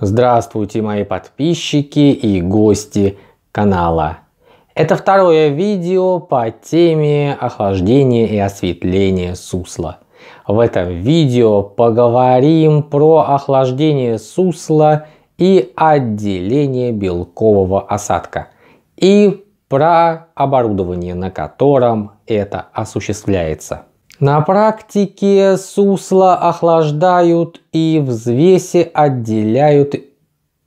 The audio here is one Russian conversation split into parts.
Здравствуйте, мои подписчики и гости канала. Это второе видео по теме охлаждения и осветления сусла. В этом видео поговорим про охлаждение сусла и отделение белкового осадка. И про оборудование, на котором это осуществляется. На практике сусло охлаждают и взвеси отделяют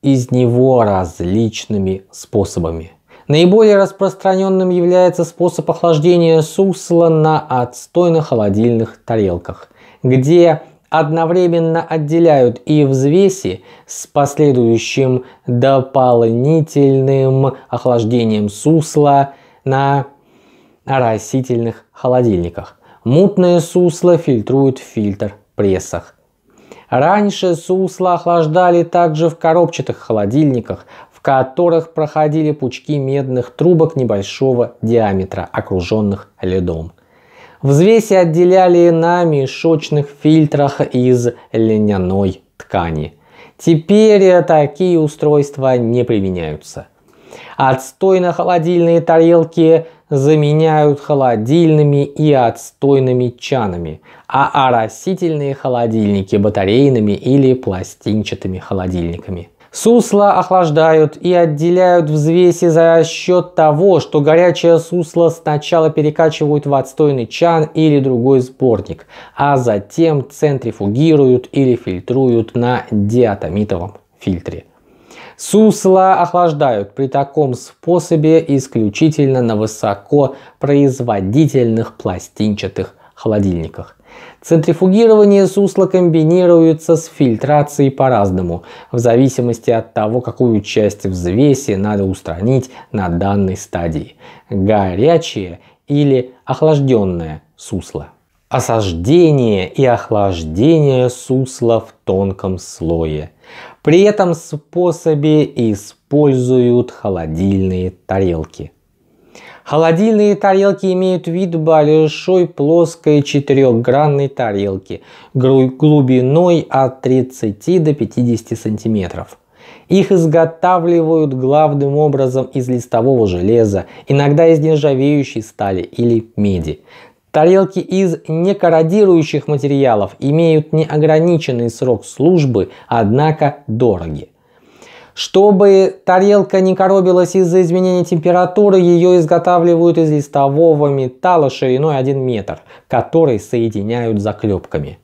из него различными способами. Наиболее распространенным является способ охлаждения сусла на отстойных холодильных тарелках, где одновременно отделяют и взвеси с последующим дополнительным охлаждением сусла на растительных холодильниках. Мутные сусла фильтруют в фильтр прессах. Раньше сусла охлаждали также в коробчатых холодильниках, в которых проходили пучки медных трубок небольшого диаметра, окруженных льдом. Взвеси отделяли на мешочных фильтрах из льняной ткани. Теперь такие устройства не применяются – Отстойно холодильные тарелки заменяют холодильными и отстойными чанами, а оросительные холодильники батарейными или пластинчатыми холодильниками. Сусло охлаждают и отделяют взвеси за счет того, что горячее сусло сначала перекачивают в отстойный чан или другой сборник, а затем центрифугируют или фильтруют на диатомитовом фильтре. Сусла охлаждают при таком способе исключительно на высокопроизводительных пластинчатых холодильниках. Центрифугирование сусла комбинируется с фильтрацией по-разному, в зависимости от того, какую часть взвеси надо устранить на данной стадии – горячее или охлажденное сусло осаждение и охлаждение сусла в тонком слое. При этом способе используют холодильные тарелки. Холодильные тарелки имеют вид большой плоской четырехгранной тарелки глубиной от 30 до 50 сантиметров. Их изготавливают главным образом из листового железа, иногда из нержавеющей стали или меди. Тарелки из некорродирующих материалов имеют неограниченный срок службы, однако дороги. Чтобы тарелка не коробилась из-за изменения температуры, ее изготавливают из листового металла шириной 1 метр, который соединяют заклепками.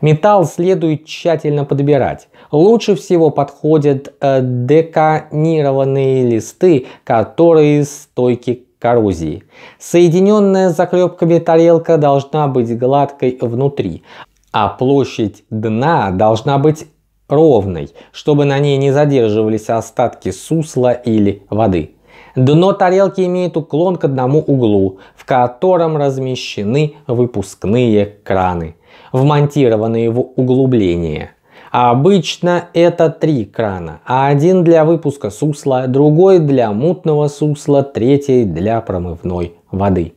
Металл следует тщательно подбирать. Лучше всего подходят э, деканированные листы, которые стойки коррозии. Соединенная с заклепками тарелка должна быть гладкой внутри, а площадь дна должна быть ровной, чтобы на ней не задерживались остатки сусла или воды. Дно тарелки имеет уклон к одному углу, в котором размещены выпускные краны, вмонтированные в углубление – обычно это три крана, один для выпуска сусла, другой для мутного сусла, третий для промывной воды.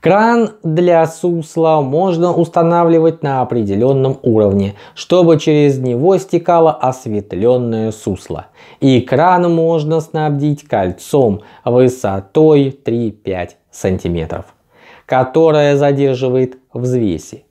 Кран для сусла можно устанавливать на определенном уровне, чтобы через него стекало осветленное сусло. И кран можно снабдить кольцом высотой 3-5 см, которое задерживает взвеси.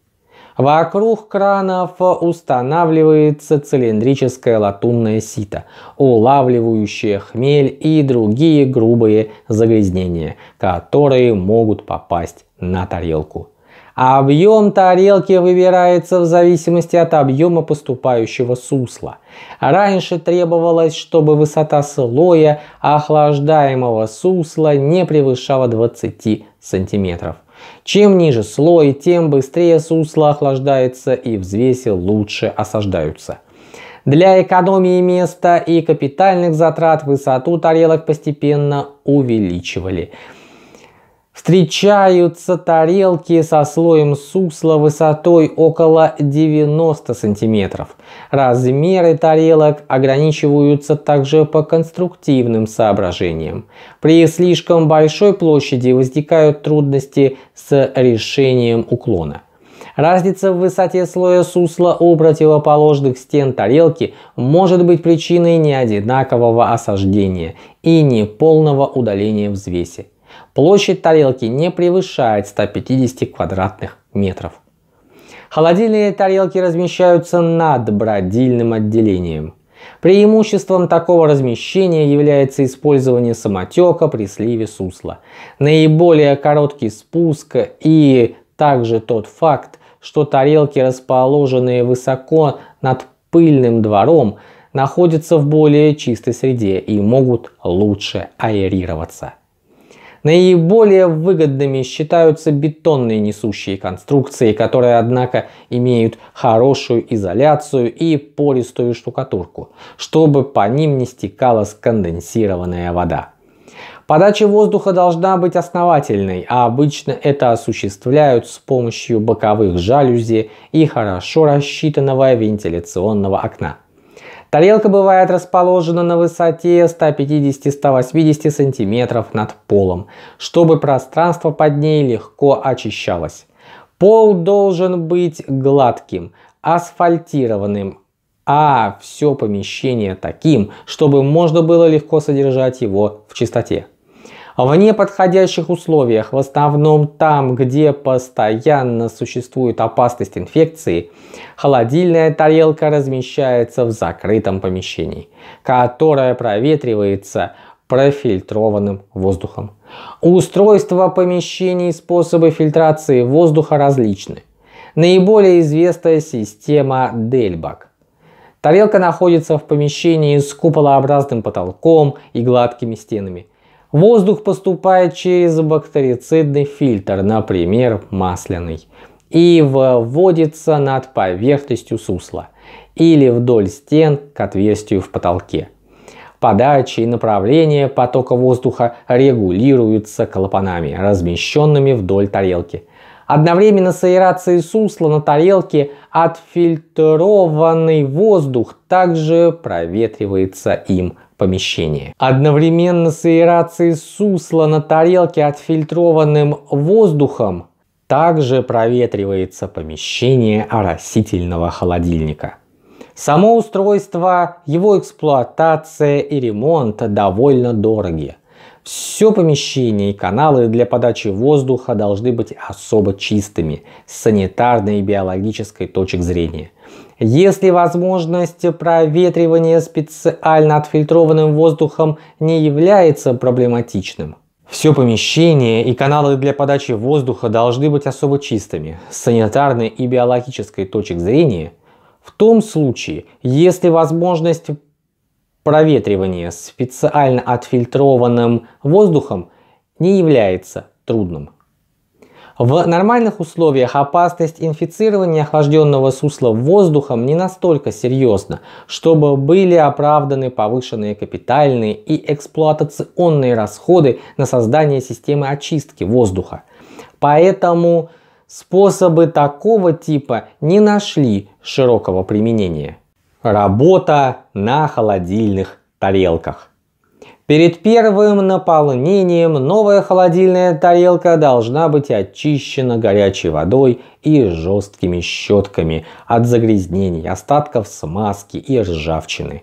Вокруг кранов устанавливается цилиндрическое латунное сито, улавливающее хмель и другие грубые загрязнения, которые могут попасть на тарелку. Объем тарелки выбирается в зависимости от объема поступающего сусла. Раньше требовалось, чтобы высота слоя охлаждаемого сусла не превышала 20 сантиметров. Чем ниже слой, тем быстрее сусло охлаждается и взвеси лучше осаждаются. Для экономии места и капитальных затрат высоту тарелок постепенно увеличивали. Встречаются тарелки со слоем сусла высотой около 90 сантиметров. Размеры тарелок ограничиваются также по конструктивным соображениям. При слишком большой площади возникают трудности с решением уклона. Разница в высоте слоя сусла у противоположных стен тарелки может быть причиной неодинакового осаждения и неполного удаления взвеси. Площадь тарелки не превышает 150 квадратных метров. Холодильные тарелки размещаются над бродильным отделением. Преимуществом такого размещения является использование самотека при сливе сусла, наиболее короткий спуск и также тот факт, что тарелки, расположенные высоко над пыльным двором, находятся в более чистой среде и могут лучше аэрироваться. Наиболее выгодными считаются бетонные несущие конструкции, которые, однако, имеют хорошую изоляцию и пористую штукатурку, чтобы по ним не стекала сконденсированная вода. Подача воздуха должна быть основательной, а обычно это осуществляют с помощью боковых жалюзи и хорошо рассчитанного вентиляционного окна. Тарелка бывает расположена на высоте 150-180 см над полом, чтобы пространство под ней легко очищалось. Пол должен быть гладким, асфальтированным, а все помещение таким, чтобы можно было легко содержать его в чистоте. А в неподходящих условиях, в основном там, где постоянно существует опасность инфекции, холодильная тарелка размещается в закрытом помещении, которое проветривается профильтрованным воздухом. Устройства помещений и способы фильтрации воздуха различны. Наиболее известная система Дельбак. Тарелка находится в помещении с куполообразным потолком и гладкими стенами – Воздух поступает через бактерицидный фильтр, например, масляный, и выводится над поверхностью сусла или вдоль стен к отверстию в потолке. Подача и направление потока воздуха регулируются клапанами, размещенными вдоль тарелки. Одновременно с аэрацией сусла на тарелке отфильтрованный воздух также проветривается им – помещении. Одновременно с аэрацией сусла на тарелке отфильтрованным воздухом также проветривается помещение растительного холодильника. Само устройство, его эксплуатация и ремонт довольно дороги. Все помещение и каналы для подачи воздуха должны быть особо чистыми с санитарной и биологической точек зрения. Если возможность проветривания специально отфильтрованным воздухом не является проблематичным, все помещение и каналы для подачи воздуха должны быть особо чистыми с санитарной и биологической точек зрения, в том случае, если возможность проветривания специально отфильтрованным воздухом не является трудным. В нормальных условиях опасность инфицирования охлажденного сусла воздухом не настолько серьезна, чтобы были оправданы повышенные капитальные и эксплуатационные расходы на создание системы очистки воздуха. Поэтому способы такого типа не нашли широкого применения. Работа на холодильных тарелках. Перед первым наполнением новая холодильная тарелка должна быть очищена горячей водой и жесткими щетками от загрязнений, остатков смазки и ржавчины.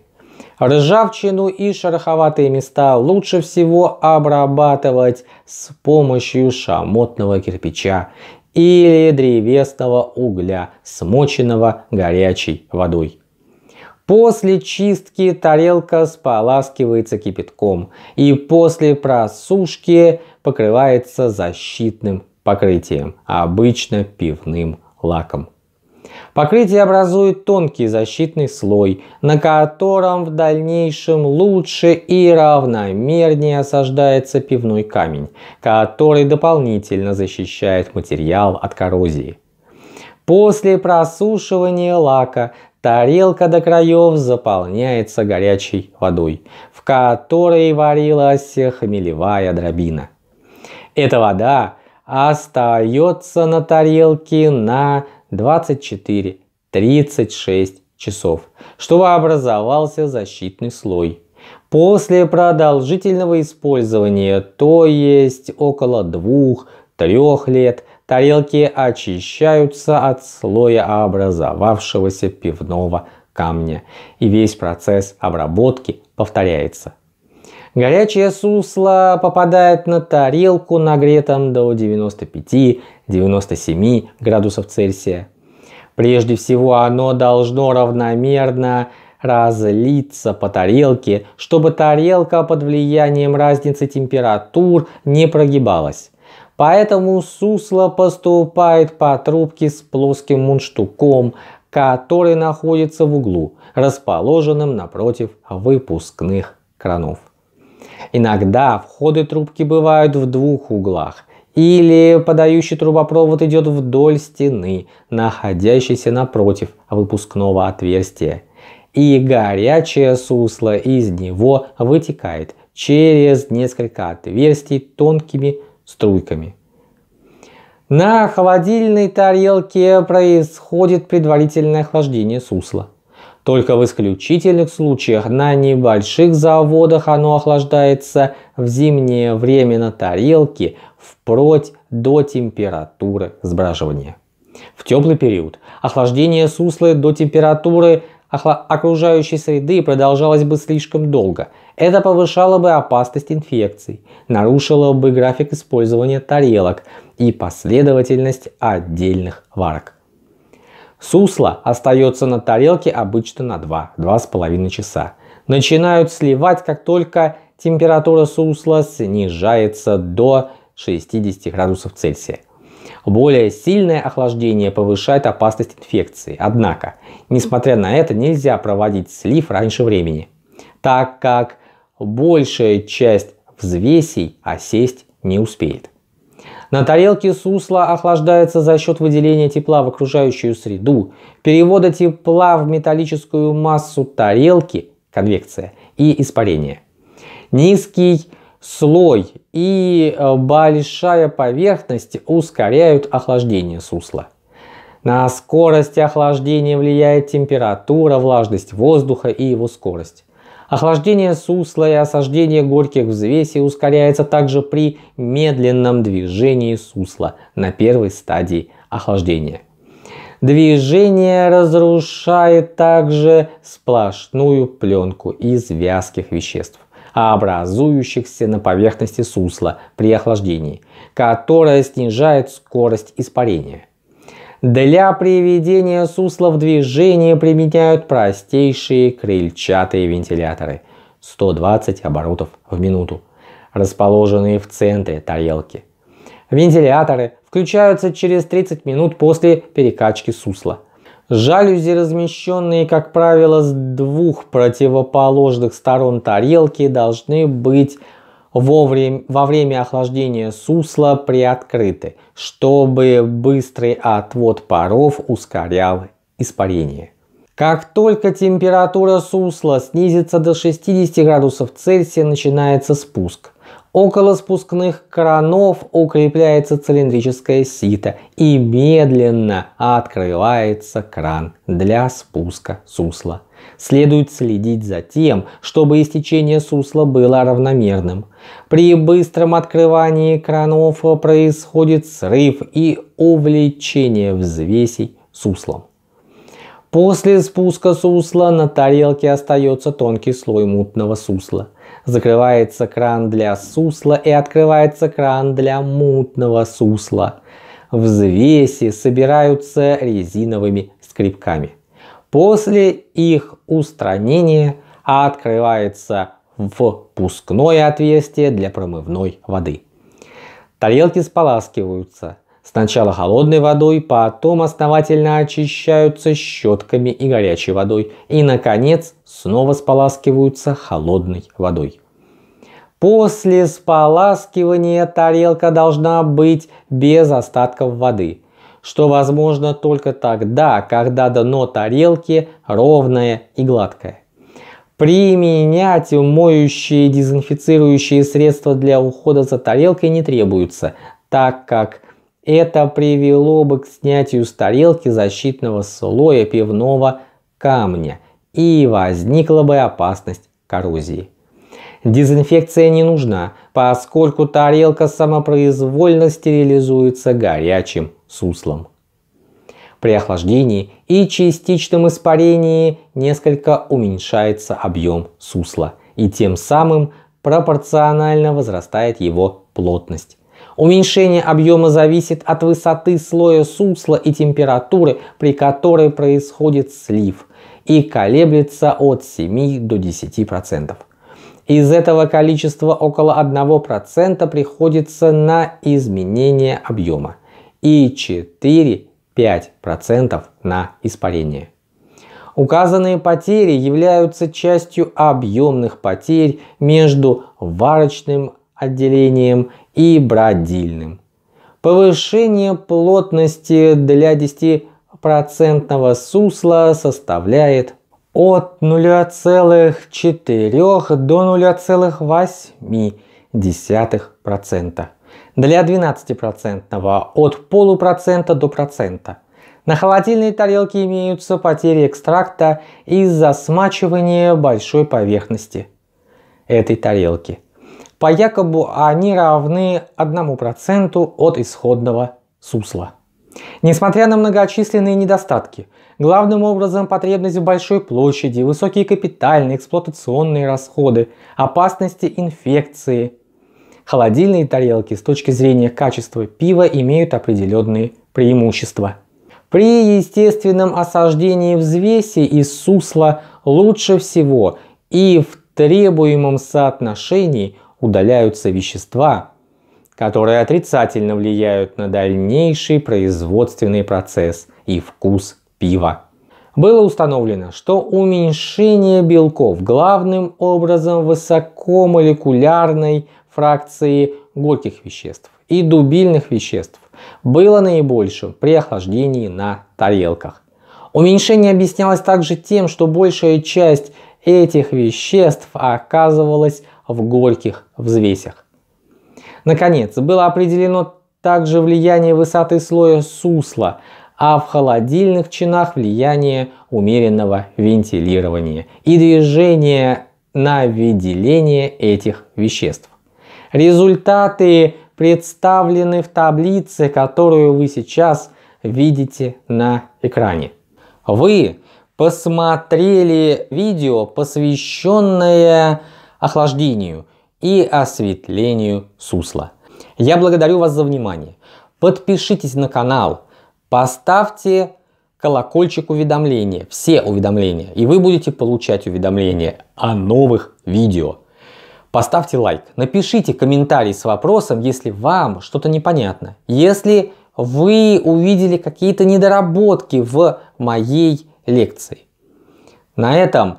Ржавчину и шероховатые места лучше всего обрабатывать с помощью шамотного кирпича или древесного угля, смоченного горячей водой. После чистки тарелка споласкивается кипятком и после просушки покрывается защитным покрытием, обычно пивным лаком. Покрытие образует тонкий защитный слой, на котором в дальнейшем лучше и равномернее осаждается пивной камень, который дополнительно защищает материал от коррозии. После просушивания лака Тарелка до краев заполняется горячей водой, в которой варилась хмелевая дробина. Эта вода остается на тарелке на 24-36 часов, чтобы образовался защитный слой. После продолжительного использования, то есть около 2-3 лет, тарелки очищаются от слоя образовавшегося пивного камня, и весь процесс обработки повторяется. Горячее сусло попадает на тарелку, нагретом до 95-97 градусов Цельсия. Прежде всего оно должно равномерно разлиться по тарелке, чтобы тарелка под влиянием разницы температур не прогибалась. Поэтому сусло поступает по трубке с плоским мундштуком, который находится в углу, расположенном напротив выпускных кранов. Иногда входы трубки бывают в двух углах, или подающий трубопровод идет вдоль стены, находящейся напротив выпускного отверстия, и горячее сусло из него вытекает через несколько отверстий тонкими струйками. На холодильной тарелке происходит предварительное охлаждение сусла. Только в исключительных случаях на небольших заводах оно охлаждается в зимнее время на тарелке впрочь до температуры сбраживания. В теплый период охлаждение сусла до температуры окружающей среды продолжалось бы слишком долго. Это повышало бы опасность инфекций, нарушило бы график использования тарелок и последовательность отдельных варок. Сусло остается на тарелке обычно на 2-2,5 часа. Начинают сливать, как только температура сусла снижается до 60 градусов Цельсия. Более сильное охлаждение повышает опасность инфекции. Однако, несмотря на это, нельзя проводить слив раньше времени, так как большая часть взвесей осесть не успеет. На тарелке сусла охлаждается за счет выделения тепла в окружающую среду, перевода тепла в металлическую массу тарелки, конвекция, и испарения. Низкий слой и э, большая поверхность ускоряют охлаждение сусла. На скорость охлаждения влияет температура, влажность воздуха и его скорость. Охлаждение сусла и осаждение горьких взвесей ускоряется также при медленном движении сусла на первой стадии охлаждения. Движение разрушает также сплошную пленку из вязких веществ образующихся на поверхности сусла при охлаждении, которое снижает скорость испарения. Для приведения сусла в движение применяют простейшие крыльчатые вентиляторы 120 оборотов в минуту, расположенные в центре тарелки. Вентиляторы включаются через 30 минут после перекачки сусла – Жалюзи, размещенные, как правило, с двух противоположных сторон тарелки, должны быть во время, во время охлаждения сусла приоткрыты, чтобы быстрый отвод паров ускорял испарение. Как только температура сусла снизится до 60 градусов Цельсия, начинается спуск. Около спускных кранов укрепляется цилиндрическое сито и медленно открывается кран для спуска сусла. Следует следить за тем, чтобы истечение сусла было равномерным. При быстром открывании кранов происходит срыв и увлечение взвесей суслом. После спуска сусла на тарелке остается тонкий слой мутного сусла закрывается кран для сусла и открывается кран для мутного сусла. Взвеси собираются резиновыми скребками. После их устранения открывается впускное отверстие для промывной воды. Тарелки споласкиваются – Сначала холодной водой, потом основательно очищаются щетками и горячей водой. И, наконец, снова споласкиваются холодной водой. После споласкивания тарелка должна быть без остатков воды, что возможно только тогда, когда дно тарелки ровное и гладкое. Применять моющие и дезинфицирующие средства для ухода за тарелкой не требуется, так как это привело бы к снятию с тарелки защитного слоя пивного камня и возникла бы опасность коррозии. Дезинфекция не нужна, поскольку тарелка самопроизвольно стерилизуется горячим суслом. При охлаждении и частичном испарении несколько уменьшается объем сусла, и тем самым пропорционально возрастает его плотность. Уменьшение объема зависит от высоты слоя сусла и температуры, при которой происходит слив, и колеблется от 7 до 10%. Из этого количества около 1% приходится на изменение объема и 4-5% на испарение. Указанные потери являются частью объемных потерь между варочным отделением и бродильным. Повышение плотности для 10% сусла составляет от 0,4 до 0,8%. Для 12% от полупроцента до процента. На холодильной тарелке имеются потери экстракта из-за смачивания большой поверхности этой тарелки – по якобы они равны 1% от исходного сусла. Несмотря на многочисленные недостатки, главным образом потребность в большой площади, высокие капитальные эксплуатационные расходы, опасности инфекции, холодильные тарелки с точки зрения качества пива имеют определенные преимущества. При естественном осаждении взвеси из сусла лучше всего и в требуемом соотношении удаляются вещества, которые отрицательно влияют на дальнейший производственный процесс и вкус пива. Было установлено, что уменьшение белков главным образом высокомолекулярной фракции горьких веществ и дубильных веществ было наибольшим при охлаждении на тарелках. Уменьшение объяснялось также тем, что большая часть этих веществ оказывалась в горьких взвесях. Наконец, было определено также влияние высоты слоя сусла, а в холодильных чинах влияние умеренного вентилирования и движение на выделение этих веществ. Результаты представлены в таблице, которую вы сейчас видите на экране. Вы посмотрели видео, посвященное охлаждению и осветлению сусла. Я благодарю вас за внимание. Подпишитесь на канал, поставьте колокольчик уведомления, все уведомления, и вы будете получать уведомления о новых видео. Поставьте лайк, напишите комментарий с вопросом, если вам что-то непонятно, если вы увидели какие-то недоработки в моей лекции. На этом